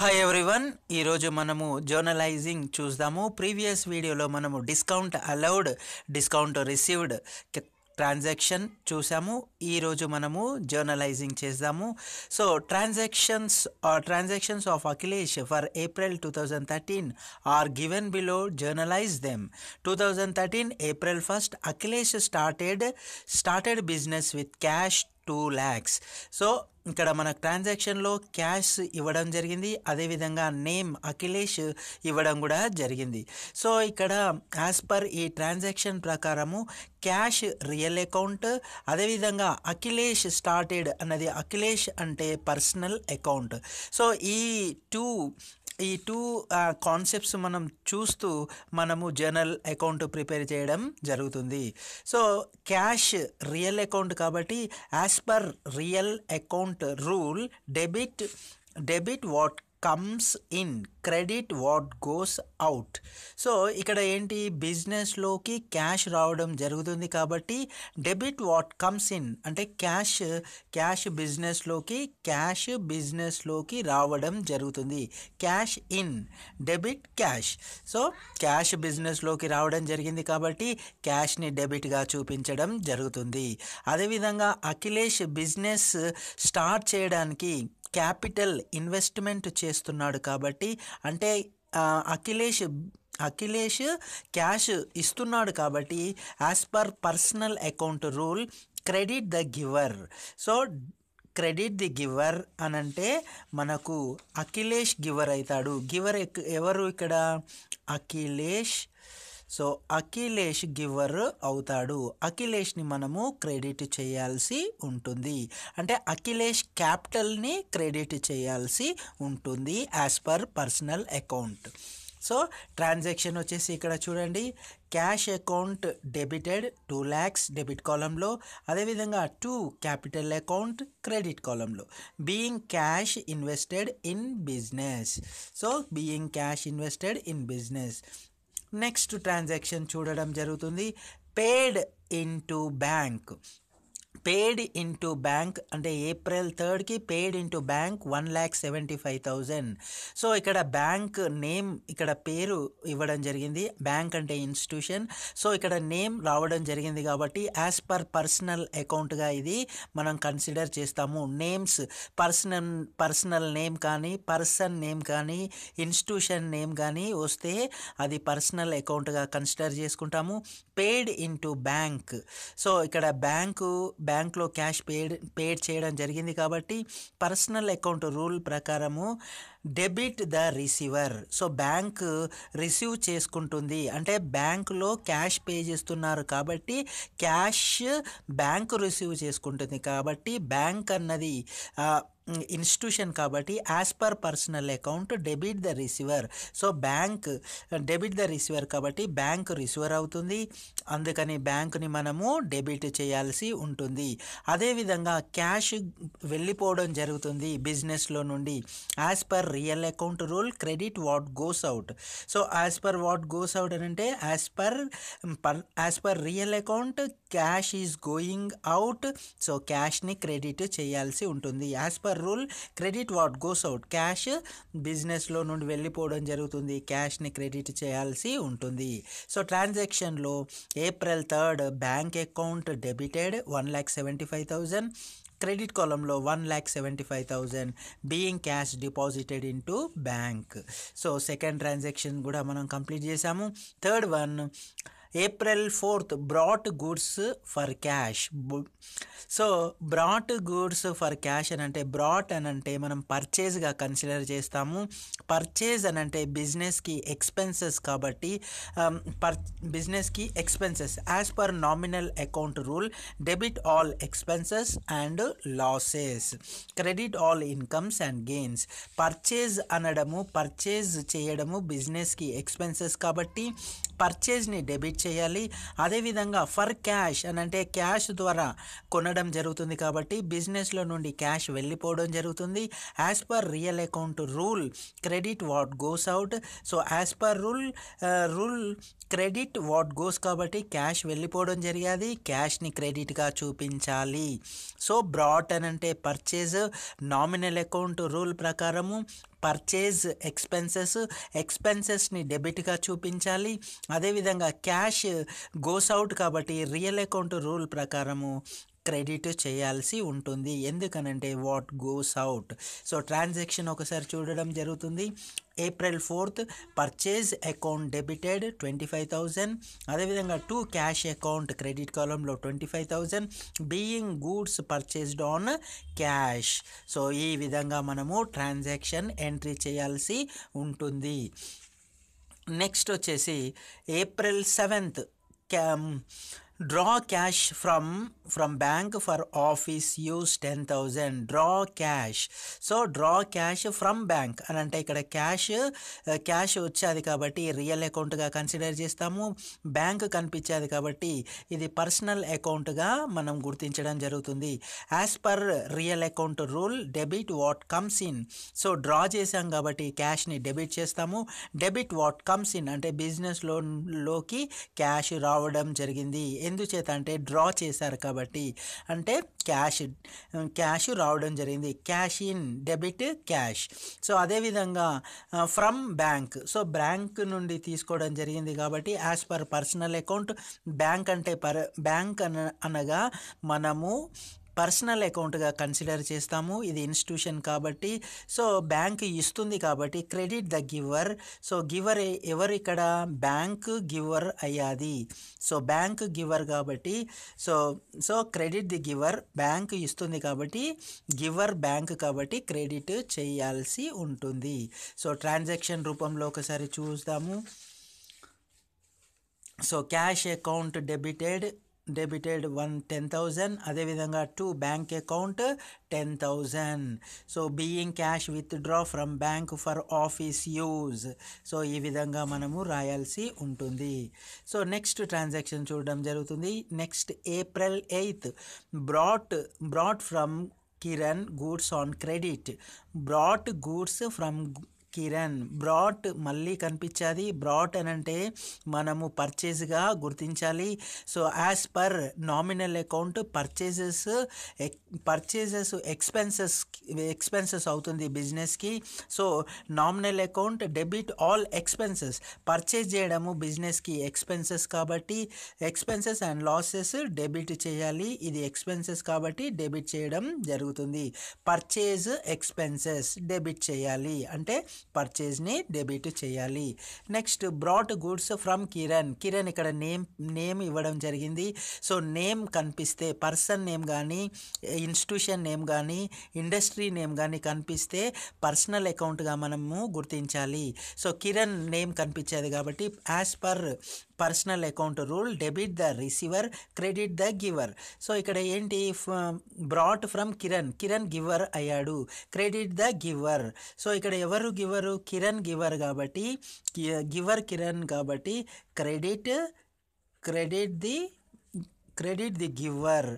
Hi everyone ఈరోజు మనము జర్నలైజింగ్ చూద్దాము ప్రీవియస్ వీడియోలో మనము discount allowed discount received transaction చూసాము ఈరోజు మనము జర్నలైజింగ్ చేద్దాము so transactions transactions of Akhilesh for April two thousand thirteen are given below journalise them two thousand thirteen April first Akhilesh started started business with cash two lakhs so ఇక్కడ మన ట్రాన్సాక్షన్లో cash ఇవ్వడం జరిగింది అదేవిధంగా నేమ్ అఖిలేష్ ఇవ్వడం కూడా జరిగింది సో ఇక్కడ యాజ్ పర్ ఈ ట్రాన్సాక్షన్ ప్రకారము క్యాష్ రియల్ అకౌంట్ అదేవిధంగా అఖిలేష్ స్టార్టెడ్ అన్నది అఖిలేష్ అంటే పర్సనల్ అకౌంట్ సో ఈ టూ ఈ టూ కాన్సెప్ట్స్ మనం చూస్తూ మనము జర్నల్ అకౌంట్ ప్రిపేర్ చేయడం జరుగుతుంది సో క్యాష్ రియల్ అకౌంట్ కాబట్టి as per real account rule debit debit what comes in credit what goes out so ఇక్కడ ఏంటి బిజినెస్లోకి క్యాష్ రావడం జరుగుతుంది కాబట్టి డెబిట్ వాట్ కమ్స్ ఇన్ అంటే క్యాష్ క్యాష్ బిజినెస్లోకి క్యాష్ బిజినెస్లోకి రావడం జరుగుతుంది cash in debit cash so cash బిజినెస్లోకి రావడం జరిగింది కాబట్టి క్యాష్ని డెబిట్గా చూపించడం జరుగుతుంది అదేవిధంగా అఖిలేష్ బిజినెస్ స్టార్ట్ చేయడానికి క్యాపిటల్ ఇన్వెస్ట్మెంట్ చేస్తున్నాడు కాబట్టి అంటే అఖిలేష్ అఖిలేష్ క్యాష్ ఇస్తున్నాడు కాబట్టి as per personal account rule credit the giver so credit the giver అని అంటే మనకు అఖిలేష్ గివర్ అవుతాడు గివర్ ఎవరు ఇక్కడ అఖిలేష్ సో అఖిలేష్ గివర్ అవుతాడు అఖిలేష్ని మనము క్రెడిట్ చేయాల్సి ఉంటుంది అంటే అఖిలేష్ క్యాపిటల్ని క్రెడిట్ చేయాల్సి ఉంటుంది as per personal account so transaction వచ్చేసి ఇక్కడ చూడండి cash account debited two lakhs debit కాలంలో అదేవిధంగా టూ క్యాపిటల్ అకౌంట్ క్రెడిట్ కాలంలో being cash invested in business so being cash invested in business next transaction చూడడం జరుగుతుంది paid in to bank paid into bank అంటే April థర్డ్కి paid into bank one lakh seventy five thousand so ఇక్కడ bank name ఇక్కడ పేరు ఇవ్వడం జరిగింది bank అంటే ఇన్స్టిట్యూషన్ సో ఇక్కడ నేమ్ రావడం జరిగింది కాబట్టి యాజ్ పర్ పర్సనల్ అకౌంట్గా ఇది మనం కన్సిడర్ చేస్తాము నేమ్స్ పర్సనల్ పర్సనల్ నేమ్ కానీ పర్సన్ నేమ్ కానీ ఇన్స్టిట్యూషన్ నేమ్ కానీ వస్తే అది పర్సనల్ అకౌంట్గా కన్సిడర్ చేసుకుంటాము పేడ్ ఇంటూ బ్యాంక్ సో ఇక్కడ బ్యాంకు బ్యాంక్లో క్యాష్ పేడ్ పేడ్ చేయడం జరిగింది కాబట్టి పర్సనల్ అకౌంట్ రూల్ ప్రకారము debit the receiver so bank receive చేసుకుంటుంది అంటే బ్యాంకులో క్యాష్ పే చేస్తున్నారు కాబట్టి క్యాష్ బ్యాంకు రిసీవ్ చేసుకుంటుంది కాబట్టి బ్యాంక్ అన్నది ఇన్స్టిట్యూషన్ కాబట్టి as per personal account debit the receiver so bank debit the receiver కాబట్టి బ్యాంక్ రిసీవర్ అవుతుంది అందుకని బ్యాంకుని మనము డెబిట్ చేయాల్సి ఉంటుంది అదేవిధంగా క్యాష్ వెళ్ళిపోవడం జరుగుతుంది బిజినెస్లో నుండి as per real account rule credit what goes out so as per what goes out అని అంటే as per as per real account cash is going out so క్యాష్ని క్రెడిట్ చేయాల్సి ఉంటుంది as per rule credit what goes out cash బిజినెస్లో నుండి వెళ్ళిపోవడం జరుగుతుంది క్యాష్ని credit చేయాల్సి ఉంటుంది సో ట్రాన్సాక్షన్లో April third bank account debited one lakh seventy five thousand credit కాలంలో one lakh seventy five thousand being cash deposited in to bank so second transaction కూడా మనం కంప్లీట్ చేసాము third one April fourth brought goods for cash so brought goods for cash అని అంటే brought అని అంటే మనం పర్చేజ్గా consider చేస్తాము పర్చేజ్ అని అంటే బిజినెస్కి ఎక్స్పెన్సెస్ కాబట్టి పర్ బిజినెస్కి expenses as per nominal account rule debit all expenses and losses credit all incomes and gains purchase అనడము పర్చేజ్ చేయడము బిజినెస్కి ఎక్స్పెన్సెస్ కాబట్టి పర్చేజ్ని డెబిట్ చేయాలి అదేవిధంగా ఫర్ క్యాష్ అని అంటే క్యాష్ ద్వారా కొనడం జరుగుతుంది కాబట్టి బిజినెస్లో నుండి క్యాష్ వెళ్ళిపోవడం జరుగుతుంది as per real account rule credit what goes out so as per rule rule credit what goes కాబట్టి క్యాష్ వెళ్ళిపోవడం జరిగేది క్యాష్ని క్రెడిట్గా చూపించాలి సో బ్రాట్ అని అంటే పర్చేజ్ నామినల్ అకౌంట్ రూల్ ప్రకారము పర్చేజ్ ఎక్స్పెన్సెస్ ఎక్స్పెన్సెస్ని డెబిట్గా చూపించాలి అదేవిధంగా క్యాష్ గోస్ అవుట్ కాబట్టి రియల్ అకౌంట్ రూల్ ప్రకారము క్రెడిట్ చేయాల్సి ఉంటుంది ఎందుకనంటే what goes out so transaction ఒకసారి చూడడం జరుగుతుంది April fourth purchase account debited twenty five thousand అదేవిధంగా టూ క్యాష్ అకౌంట్ క్రెడిట్ కాలంలో twenty five thousand being goods purchased on cash so ఈ విధంగా మనము ట్రాన్సాక్షన్ ఎంట్రీ చేయాల్సి ఉంటుంది నెక్స్ట్ వచ్చేసి April seventh cam draw cash from from bank for office use ten thousand draw cash so draw cash from bank అని అంటే ఇక్కడ cash cash uh, వచ్చేది కాబట్టి రియల్ అకౌంట్గా కన్సిడర్ చేస్తాము బ్యాంక్ కనిపించేది కాబట్టి ఇది పర్సనల్ అకౌంట్గా మనం గుర్తించడం జరుగుతుంది as per real account rule debit what comes in so draw చేసాం కాబట్టి క్యాష్ని డెబిట్ చేస్తాము డెబిట్ వాట్ కమ్స్ ఇన్ అంటే బిజినెస్ లోన్లోకి క్యాష్ రావడం జరిగింది ఎందుచేత అంటే డ్రా చేశారు కాబట్టి అంటే క్యాష్ క్యాష్ రావడం జరిగింది cash in debit cash so అదేవిధంగా ఫ్రమ్ బ్యాంక్ సో బ్యాంక్ నుండి తీసుకోవడం జరిగింది కాబట్టి as per personal account bank అంటే పర్ బ్యాంక్ అనగా మనము పర్సనల్ అకౌంట్గా కన్సిడర్ చేస్తాము ఇది ఇన్స్టిట్యూషన్ కాబట్టి సో బ్యాంక్ ఇస్తుంది కాబట్టి credit the giver so giver ఎవరు ఇక్కడ బ్యాంక్ గివర్ అయ్యాది సో బ్యాంక్ గివర్ కాబట్టి so so credit the giver bank ఇస్తుంది కాబట్టి గివర్ బ్యాంక్ కాబట్టి క్రెడిట్ చేయాల్సి ఉంటుంది సో ట్రాన్సాక్షన్ రూపంలో ఒకసారి చూస్తాము so cash account debited debited one ten thousand అదేవిధంగా to bank account ten thousand so being cash withdraw from bank for office use so ఈ విధంగా మనము రాయాల్సి ఉంటుంది సో నెక్స్ట్ ట్రాన్సాక్షన్ చూడడం జరుగుతుంది next April eighth brought brought from Kiran goods on credit brought goods from Kiran brought మళ్ళీ కనిపించాది brought అని అంటే మనము పర్చేజ్గా గుర్తించాలి so as per nominal account purchases purchases expenses expenses అవుతుంది బిజినెస్కి so nominal account debit all expenses purchase చేయడము బిజినెస్కి ఎక్స్పెన్సెస్ కాబట్టి ఎక్స్పెన్సెస్ అండ్ లాసెస్ డెబిట్ చేయాలి ఇది ఎక్స్పెన్సెస్ కాబట్టి డెబిట్ చేయడం జరుగుతుంది పర్చేజ్ ఎక్స్పెన్సెస్ డెబిట్ చేయాలి అంటే పర్చేజ్ని డెబిట్ చేయాలి next brought goods from Kiran Kiran ఇక్కడ నేమ్ నేమ్ ఇవ్వడం జరిగింది సో నేమ్ కనిపిస్తే పర్సన్ నేమ్ కానీ ఇన్స్టిట్యూషన్ నేమ్ కానీ ఇండస్ట్రీ నేమ్ కానీ కనిపిస్తే పర్సనల్ అకౌంట్గా మనము గుర్తించాలి సో కిరణ్ నేమ్ కనిపించేది కాబట్టి as per personal account rule debit the receiver credit the giver so ఇక్కడ ఏంటి brought from Kiran Kiran giver అయ్యాడు క్రెడిట్ ద గివర్ సో ఇక్కడ ఎవరు గివరు కిరణ్ గివర్ కాబట్టి గివర్ కిరణ్ కాబట్టి credit credit the credit the giver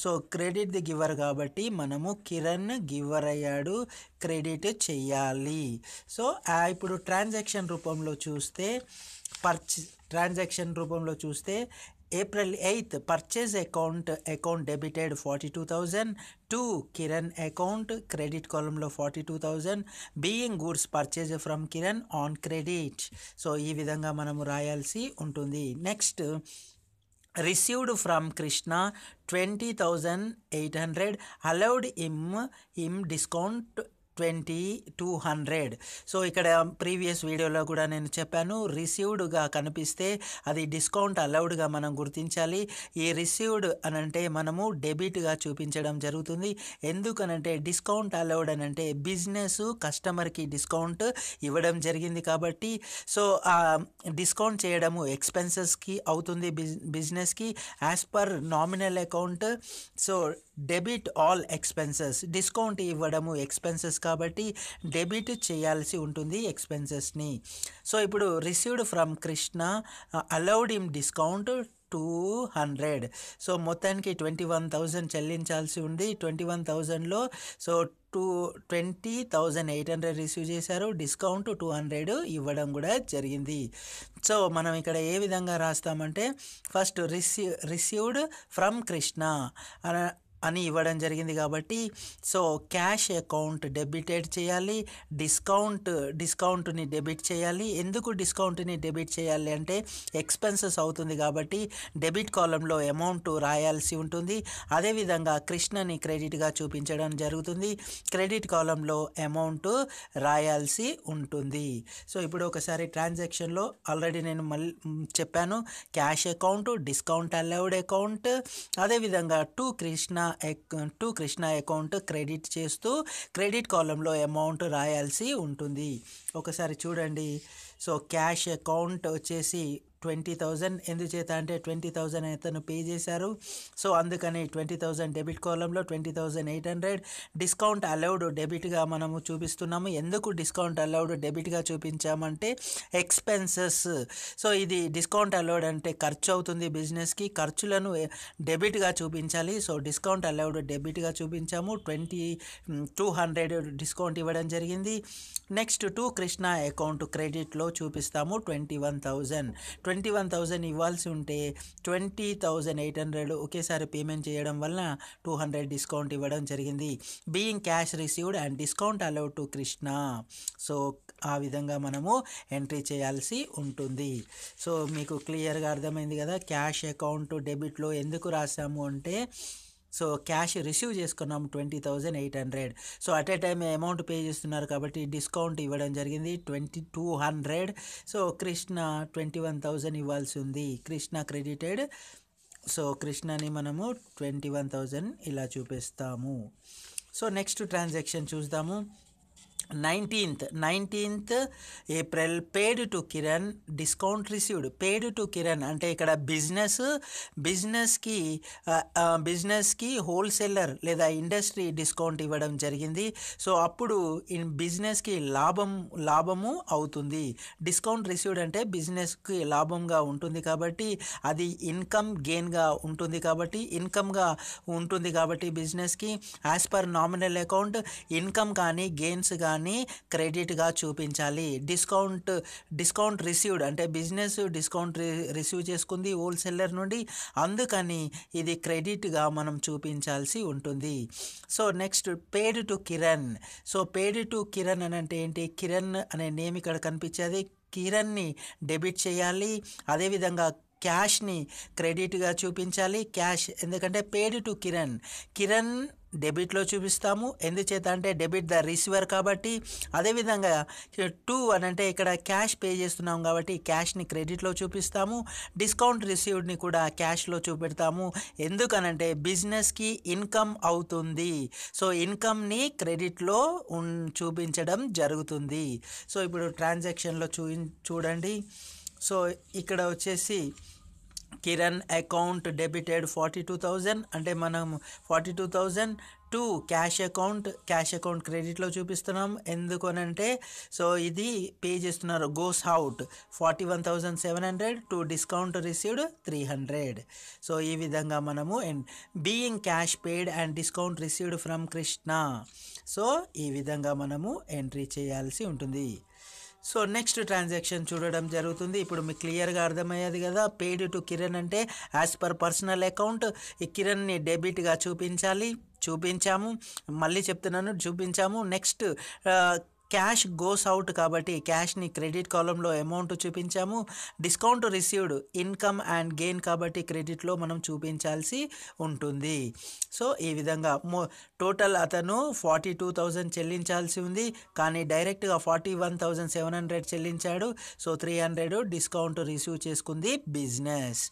so credit the giver కాబట్టి మనము Kiran giver అయ్యాడు క్రెడిట్ చెయ్యాలి సో ఇప్పుడు ట్రాన్సాక్షన్ రూపంలో చూస్తే పర్చ్ ట్రాన్సాక్షన్ రూపంలో చూస్తే April eighth purchase account account debited forty two thousand to Kiran account credit కాలంలో forty two thousand being goods purchase from Kiran on credit so ఈ విధంగా మనము రాయాల్సి ఉంటుంది next received from Krishna twenty thousand eight hundred allowed um um discount twenty two hundred so ఇక్కడ previous వీడియోలో కూడా నేను చెప్పాను రిసీవ్డ్గా కనిపిస్తే అది డిస్కౌంట్ అలౌడ్గా మనం గుర్తించాలి ఈ రిసీవ్డ్ అనంటే మనము డెబిట్గా చూపించడం జరుగుతుంది ఎందుకనంటే డిస్కౌంట్ అలౌడ్ అనంటే బిజినెస్ కస్టమర్కి డిస్కౌంట్ ఇవ్వడం జరిగింది కాబట్టి సో డిస్కౌంట్ చేయడము ఎక్స్పెన్సెస్కి అవుతుంది బిజినెస్కి as per nominal account so debit all expenses discount ఇవ్వడము ఎక్స్పెన్సెస్ కాబట్టి డెబిట్ చేయాల్సి ఉంటుంది ఎక్స్పెన్సెస్ని సో ఇప్పుడు received from Krishna allowed um discount two hundred so మొత్తానికి ట్వంటీ వన్ థౌజండ్ చెల్లించాల్సి ఉంది ట్వంటీ వన్ థౌజండ్లో so two twenty thousand eight hundred receive చేశారు డిస్కౌంట్ టూ హండ్రెడ్ ఇవ్వడం కూడా జరిగింది సో మనం ఇక్కడ ఏ విధంగా రాస్తామంటే ఫస్ట్ రిసీ రిసీవ్డ్ ఫ్రమ్ కృష్ణ అని ఇవ్వడం జరిగింది కాబట్టి సో క్యాష్ అకౌంట్ డెబిటేట్ చేయాలి డిస్కౌంట్ డిస్కౌంట్ని డెబిట్ చేయాలి ఎందుకు డిస్కౌంట్ని డెబిట్ చేయాలి అంటే ఎక్స్పెన్సెస్ అవుతుంది కాబట్టి డెబిట్ కాలంలో అమౌంట్ రాయాల్సి ఉంటుంది అదేవిధంగా కృష్ణని క్రెడిట్గా చూపించడం జరుగుతుంది క్రెడిట్ కాలంలో అమౌంట్ రాయాల్సి ఉంటుంది సో ఇప్పుడు ఒకసారి ట్రాన్సాక్షన్లో ఆల్రెడీ నేను మళ్ళీ చెప్పాను cash account discount allowed account అదేవిధంగా to Krishna to Krishna account credit చేస్తూ క్రెడిట్ కాలంలో అమౌంట్ రాయాల్సి ఉంటుంది ఒకసారి చూడండి సో క్యాష్ అకౌంట్ వచ్చేసి ట్వంటీ థౌజండ్ ఎందుచేత అంటే ట్వంటీ థౌజండ్ అతను పే చేశారు సో అందుకని ట్వంటీ థౌజండ్ డెబిట్ కాలంలో twenty thousand eight hundred discount allowed డెబిట్గా మనము చూపిస్తున్నాము ఎందుకు డిస్కౌంట్ అలౌడ్ డెబిట్గా చూపించామంటే ఎక్స్పెన్సెస్ సో ఇది డిస్కౌంట్ అలౌడ్ అంటే ఖర్చు అవుతుంది బిజినెస్కి ఖర్చులను డెబిట్గా చూపించాలి సో డిస్కౌంట్ అలౌడ్ డెబిట్గా చూపించాము ట్వంటీ టూ హండ్రెడ్ డిస్కౌంట్ ఇవ్వడం జరిగింది నెక్స్ట్ టూ కృష్ణ అకౌంట్ క్రెడిట్లో చూపిస్తాము twenty one thousand twenty one thousand ఇవ్వాల్సి ఉంటే ట్వంటీ థౌజండ్ ఎయిట్ హండ్రెడ్ ఒకేసారి పేమెంట్ చేయడం వలన టూ హండ్రెడ్ డిస్కౌంట్ ఇవ్వడం జరిగింది being cash received and discount allowed to Krishna so ఆ విధంగా మనము ఎంట్రీ చేయాల్సి ఉంటుంది సో మీకు క్లియర్గా అర్థమైంది కదా క్యాష్ అకౌంట్ డెబిట్లో ఎందుకు రాసాము అంటే సో క్యాష్ రిసీవ్ చేసుకున్నాం twenty thousand eight hundred so at a time amount pay చేస్తున్నారు కాబట్టి డిస్కౌంట్ ఇవ్వడం జరిగింది twenty two hundred so Krishna twenty one thousand ఇవ్వాల్సి ఉంది కృష్ణ క్రెడిటెడ్ సో కృష్ణని మనము ట్వంటీ వన్ థౌజండ్ ఇలా చూపిస్తాము సో నెక్స్ట్ ట్రాన్సాక్షన్ చూద్దాము nineteenth nineteenth April paid to Kiran discount received paid to Kiran అంటే ఇక్కడ బిజినెస్ బిజినెస్కి బిజినెస్కి హోల్సేలర్ లేదా ఇండస్ట్రీ డిస్కౌంట్ ఇవ్వడం జరిగింది సో అప్పుడు ఇన్ బిజినెస్కి లాభం లాభము అవుతుంది డిస్కౌంట్ రిసీవ్డ్ అంటే బిజినెస్కి లాభంగా ఉంటుంది కాబట్టి అది ఇన్కమ్ గెయిన్గా ఉంటుంది కాబట్టి ఇన్కమ్గా ఉంటుంది కాబట్టి బిజినెస్కి as per nominal account income కానీ గెయిన్స్ కానీ మొత్తాన్ని క్రెడిట్గా చూపించాలి డిస్కౌంట్ డిస్కౌంట్ రిసీవ్డ్ అంటే బిజినెస్ డిస్కౌంట్ రిసీవ్ చేసుకుంది హోల్సేలర్ నుండి అందుకని ఇది క్రెడిట్గా మనం చూపించాల్సి ఉంటుంది so next paid to Kiran so paid to Kiran అని అంటే ఏంటి కిరణ్ అనే నేమ్ ఇక్కడ కనిపించేది కిరణ్ని డెబిట్ చేయాలి అదేవిధంగా క్యాష్ని క్రెడిట్గా చూపించాలి క్యాష్ ఎందుకంటే పేడ్ టు కిరణ్ కిరణ్ డెబిట్లో చూపిస్తాము ఎందుచేత అంటే డెబిట్ ద రిసీవర్ కాబట్టి అదేవిధంగా టూ అని అంటే ఇక్కడ క్యాష్ పే చేస్తున్నాం కాబట్టి క్యాష్ని క్రెడిట్లో చూపిస్తాము డిస్కౌంట్ రిసీవ్డ్ని కూడా క్యాష్లో చూపెడతాము ఎందుకనంటే బిజినెస్కి ఇన్కమ్ అవుతుంది సో ఇన్కమ్ని క్రెడిట్లో చూపించడం జరుగుతుంది సో ఇప్పుడు ట్రాన్సాక్షన్లో చూ చూడండి సో ఇక్కడ వచ్చేసి Kiran account debited forty two thousand అంటే మనం forty two thousand to cash account cash account క్రెడిట్లో చూపిస్తున్నాం ఎందుకు అంటే సో ఇది పే చేస్తున్నారు goes out forty one thousand seven hundred to discount received three hundred so ఈ విధంగా మనము and being cash paid and discount received from Krishna so ఈ విధంగా మనము ఎంట్రీ చేయాల్సి ఉంటుంది సో నెక్స్ట్ ట్రాన్సాక్షన్ చూడడం జరుగుతుంది ఇప్పుడు మీకు క్లియర్గా అర్థమయ్యేది కదా పేడ్ టు కిరణ్ అంటే యాజ్ పర్ పర్సనల్ అకౌంట్ ఈ కిరణ్ని డెబిట్గా చూపించాలి చూపించాము మళ్ళీ చెప్తున్నాను చూపించాము నెక్స్ట్ క్యాష్ గోస్ అవుట్ కాబట్టి క్యాష్ని క్రెడిట్ కాలంలో అమౌంట్ చూపించాము discount received income and gain కాబట్టి క్రెడిట్లో మనం చూపించాల్సి ఉంటుంది సో ఈ విధంగా మో టోటల్ అతను ఫార్టీ టూ థౌజండ్ చెల్లించాల్సి ఉంది కానీ డైరెక్ట్గా forty one thousand seven hundred చెల్లించాడు so three hundred discount receive చేసుకుంది business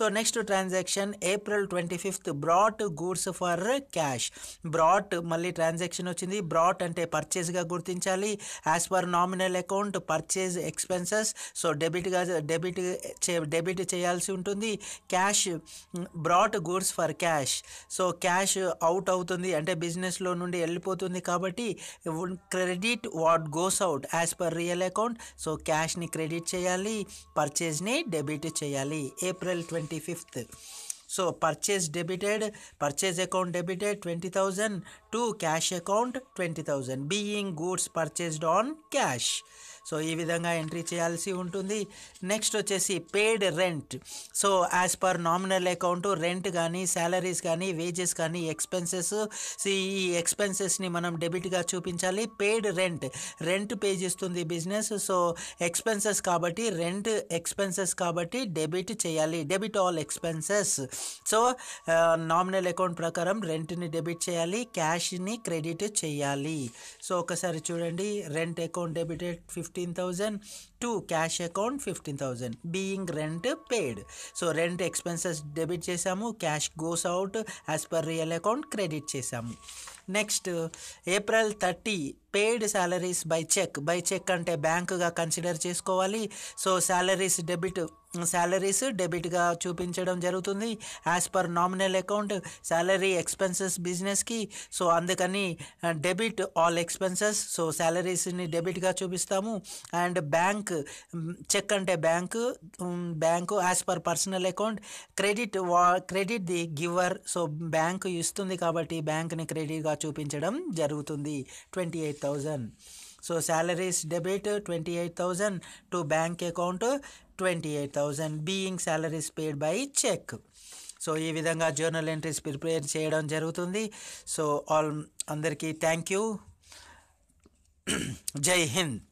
so next transaction April twenty fifth brought goods for cash brought మళ్ళీ ట్రాన్సాక్షన్ వచ్చింది బ్రాట్ అంటే పర్చేస్గా గుర్తించాలి ఉండాలి as per nominal account purchase expenses so డెబిట్గా debit debit చేయాల్సి ఉంటుంది cash brought goods for cash so cash out అవుతుంది అంటే బిజినెస్లో నుండి వెళ్ళిపోతుంది కాబట్టి credit what goes out as per real account so క్యాష్ని క్రెడిట్ చేయాలి పర్చేజ్ని డెబిట్ చేయాలి April twenty fifth So purchase debited, purchase account debited 20,000 to cash account 20,000 being goods purchased on cash. So ఈ విధంగా ఎంట్రీ చేయాల్సి ఉంటుంది నెక్స్ట్ వచ్చేసి paid rent so as per nominal account rent కానీ శాలరీస్ కానీ వేజెస్ కానీ expenses ఈ ఎక్స్పెన్సెస్ని మనం డెబిట్గా చూపించాలి పేడ్ రెంట్ రెంట్ పే చేస్తుంది బిజినెస్ సో ఎక్స్పెన్సెస్ కాబట్టి రెంట్ ఎక్స్పెన్సెస్ కాబట్టి డెబిట్ చేయాలి debit all expenses so nominal account ప్రకారం రెంట్ని డెబిట్ చేయాలి క్యాష్ని క్రెడిట్ చేయాలి సో ఒకసారి చూడండి rent account debited fifty fifteen thousand to cash account fifteen thousand being rent paid so rent expenses debit చేసాము cash goes out as per real account credit చేసాము next April thirty paid salaries by cheque by cheque అంటే బ్యాంకుగా consider చేసుకోవాలి so salaries debit salaries డెబిట్గా చూపించడం జరుగుతుంది as per nominal account salary expenses బిజినెస్కి so అందుకని డెబిట్ ఆల్ ఎక్స్పెన్సెస్ సో శాలరీస్ని డెబిట్గా చూపిస్తాము అండ్ బ్యాంక్ చెక్ అంటే bank bank as per personal account credit వా credit the giver so bank ఇస్తుంది కాబట్టి బ్యాంక్ని క్రెడిట్గా చూపించడం జరుగుతుంది twenty eight eight thousand so salaries debit twenty eight thousand to bank account twenty eight thousand being salaries paid by cheque so ఈ విధంగా journal entries prepare చేయడం జరుగుతుంది సో ఆల్ అందరికీ థ్యాంక్ యూ జై హింద్